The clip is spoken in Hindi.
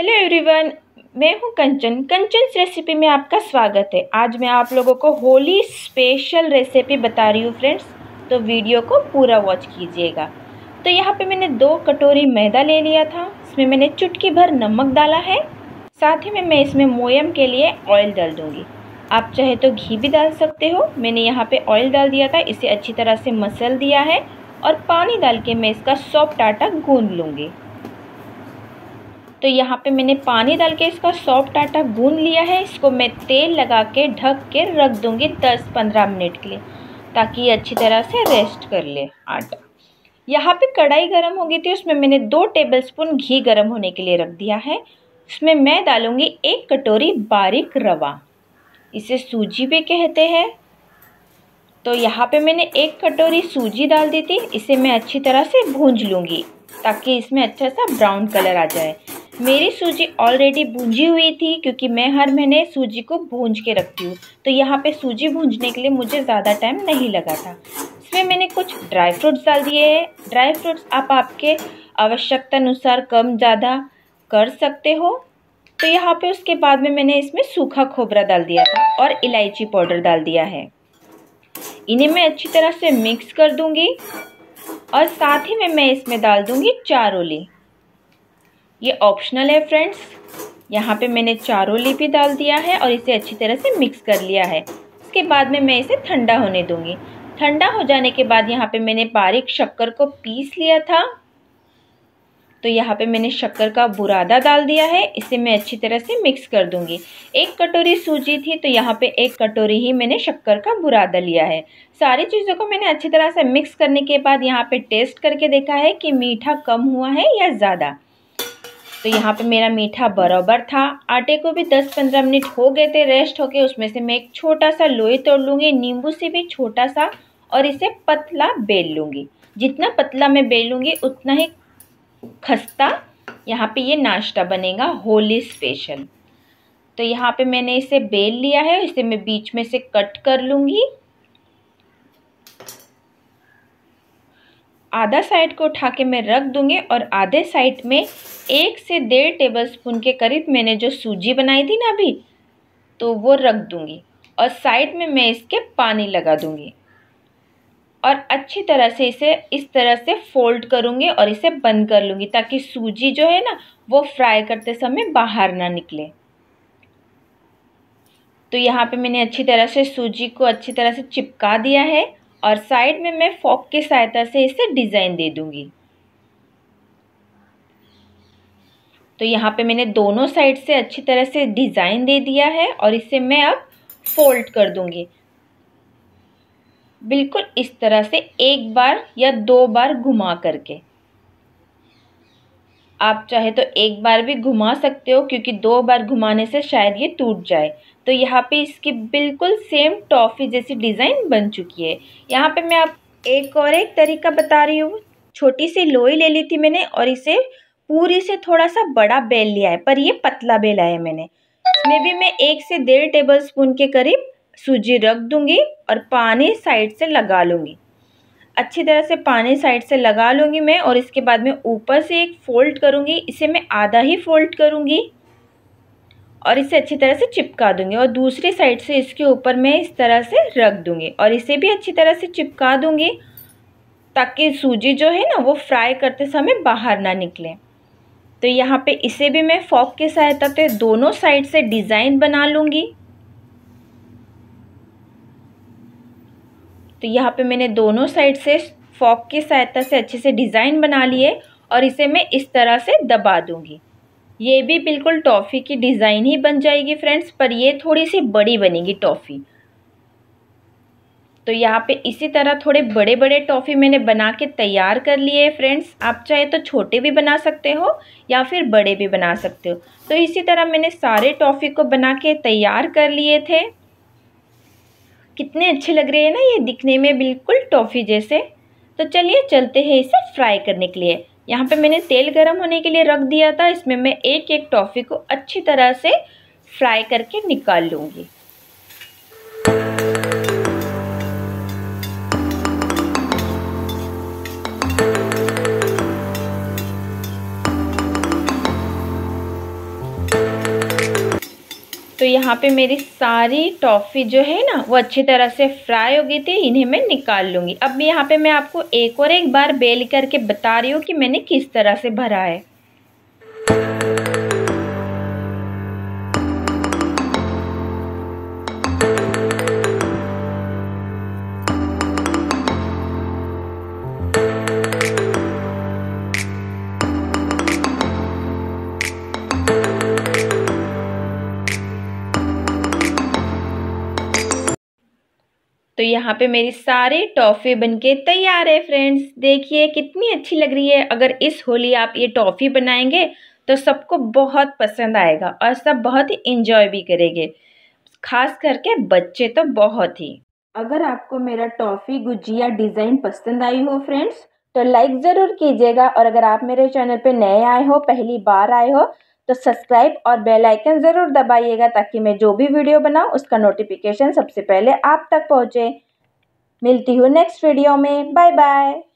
हेलो एवरीवन मैं हूं कंचन कंचन रेसिपी में आपका स्वागत है आज मैं आप लोगों को होली स्पेशल रेसिपी बता रही हूँ फ्रेंड्स तो वीडियो को पूरा वॉच कीजिएगा तो यहाँ पे मैंने दो कटोरी मैदा ले लिया था इसमें मैंने चुटकी भर नमक डाला है साथ ही में मैं इसमें मोयम के लिए ऑयल डाल दूँगी आप चाहे तो घी भी डाल सकते हो मैंने यहाँ पर ऑयल डाल दिया था इसे अच्छी तरह से मसल दिया है और पानी डाल के मैं इसका सॉफ्ट आटा गूँध लूँगी तो यहाँ पे मैंने पानी डाल के इसका सॉफ्ट आटा गून लिया है इसको मैं तेल लगा के ढक के रख दूँगी दस पंद्रह मिनट के लिए ताकि ये अच्छी तरह से रेस्ट कर ले आटा यहाँ पे कढ़ाई गरम हो गई थी उसमें मैंने दो टेबलस्पून घी गरम होने के लिए रख दिया है उसमें मैं डालूँगी एक कटोरी बारीक रवा इसे सूजी भी कहते हैं तो यहाँ पे मैंने एक कटोरी सूजी डाल दी थी इसे मैं अच्छी तरह से भूंज लूँगी ताकि इसमें अच्छा सा ब्राउन कलर आ जाए मेरी सूजी ऑलरेडी भूंजी हुई थी क्योंकि मैं हर महीने सूजी को भूंज के रखती हूँ तो यहाँ पे सूजी भूंजने के लिए मुझे ज़्यादा टाइम नहीं लगा था इसमें मैंने कुछ ड्राई फ्रूट्स डाल दिए हैं ड्राई फ्रूट्स आप आपके आवश्यकता अनुसार कम ज़्यादा कर सकते हो तो यहाँ पे उसके बाद में मैंने इसमें सूखा खोबरा डाल दिया था और इलायची पाउडर डाल दिया है इन्हें मैं अच्छी तरह से मिक्स कर दूँगी और साथ ही में मैं इसमें डाल दूँगी चारोली ये ऑप्शनल है फ्रेंड्स यहाँ पे मैंने चारों लिपि डाल दिया है और इसे अच्छी तरह से मिक्स कर लिया है उसके बाद में मैं इसे ठंडा होने दूँगी ठंडा हो जाने के बाद यहाँ पे मैंने बारीक शक्कर को पीस लिया था तो यहाँ पे मैंने शक्कर का बुरादा डाल दिया है इसे मैं अच्छी तरह से मिक्स कर दूंगी एक कटोरी सूजी थी तो यहाँ पे एक कटोरी ही मैंने शक्कर का बुरादा लिया है सारी चीज़ों को मैंने अच्छी तरह से मिक्स करने के बाद यहाँ पे टेस्ट करके देखा है कि मीठा कम हुआ है या ज़्यादा तो यहाँ पे मेरा मीठा बराबर था आटे को भी 10-15 मिनट हो गए थे रेस्ट होके उसमें से मैं एक छोटा सा लोई तोड़ लूँगी नींबू से भी छोटा सा और इसे पतला बेल लूँगी जितना पतला मैं बेलूँगी उतना ही खस्ता यहाँ पे ये नाश्ता बनेगा होली स्पेशल तो यहाँ पे मैंने इसे बेल लिया है इसे मैं बीच में से कट कर लूँगी आधा साइड को उठा के मैं रख दूँगी और आधे साइड में एक से डेढ़ टेबल स्पून के करीब मैंने जो सूजी बनाई थी ना अभी तो वो रख दूँगी और साइड में मैं इसके पानी लगा दूँगी और अच्छी तरह से इसे इस तरह से फोल्ड करूँगी और इसे बंद कर लूँगी ताकि सूजी जो है ना वो फ्राई करते समय बाहर ना निकले तो यहाँ पे मैंने अच्छी तरह से सूजी को अच्छी तरह से चिपका दिया है और साइड में मैं फॉक की सहायता से इसे डिज़ाइन दे दूँगी तो यहाँ पे मैंने दोनों साइड से अच्छी तरह से डिज़ाइन दे दिया है और इसे मैं अब फोल्ड कर दूँगी बिल्कुल इस तरह से एक बार या दो बार घुमा करके आप चाहे तो एक बार भी घुमा सकते हो क्योंकि दो बार घुमाने से शायद ये टूट जाए तो यहाँ पे इसकी बिल्कुल सेम टॉफ़ी जैसी डिज़ाइन बन चुकी है यहाँ पे मैं आप एक और एक तरीका बता रही हूँ छोटी सी लोई ले ली थी मैंने और इसे पूरी से थोड़ा सा बड़ा बेल लिया है पर ये पतला बेला है मैंने इसमें भी मैं एक से डेढ़ टेबल स्पून के करीब सूजी रख दूँगी और पानी साइड से लगा लूँगी अच्छी तरह से पानी साइड से लगा लूँगी मैं और इसके बाद में ऊपर से एक फ़ोल्ड करूँगी इसे मैं आधा ही फ़ोल्ड करूँगी और इसे अच्छी तरह से चिपका दूँगी और दूसरी साइड से इसके ऊपर मैं इस तरह से रख दूँगी और इसे भी अच्छी तरह से चिपका दूँगी ताकि सूजी जो है ना वो फ्राई करते समय बाहर ना निकले तो यहाँ पे इसे भी मैं फॉक की सहायता से दोनों साइड से डिज़ाइन बना लूँगी तो यहाँ पे मैंने दोनों साइड से फॉक की सहायता से अच्छे से डिज़ाइन बना लिए और इसे मैं इस तरह से दबा दूँगी ये भी बिल्कुल टॉफ़ी की डिज़ाइन ही बन जाएगी फ्रेंड्स पर ये थोड़ी सी बड़ी बनेगी टॉफ़ी तो यहाँ पे इसी तरह थोड़े बड़े बड़े टॉफ़ी मैंने बना के तैयार कर लिए फ्रेंड्स आप चाहे तो छोटे भी बना सकते हो या फिर बड़े भी बना सकते हो तो इसी तरह मैंने सारे टॉफ़ी को बना के तैयार कर लिए थे कितने अच्छे लग रहे हैं ना ये दिखने में बिल्कुल टॉफ़ी जैसे तो चलिए चलते हैं इसे फ्राई करने के लिए यहाँ पे मैंने तेल गरम होने के लिए रख दिया था इसमें मैं एक एक टॉफ़ी को अच्छी तरह से फ्राई करके निकाल लूँगी तो यहाँ पे मेरी सारी टॉफ़ी जो है ना वो अच्छी तरह से फ्राई हो गई थी इन्हें मैं निकाल लूँगी अब यहाँ पे मैं आपको एक और एक बार बेल करके बता रही हूँ कि मैंने किस तरह से भरा है तो यहाँ पे मेरी सारे टॉफ़ी बनके तैयार है फ्रेंड्स देखिए कितनी अच्छी लग रही है अगर इस होली आप ये टॉफ़ी बनाएंगे तो सबको बहुत पसंद आएगा और सब बहुत ही इंजॉय भी करेंगे खास करके बच्चे तो बहुत ही अगर आपको मेरा टॉफ़ी गुजिया डिज़ाइन पसंद आई हो फ्रेंड्स तो लाइक ज़रूर कीजिएगा और अगर आप मेरे चैनल पर नए आए हो पहली बार आए हो तो सब्सक्राइब और बेल आइकन ज़रूर दबाइएगा ताकि मैं जो भी वीडियो बनाऊँ उसका नोटिफिकेशन सबसे पहले आप तक पहुँचे मिलती हूँ नेक्स्ट वीडियो में बाय बाय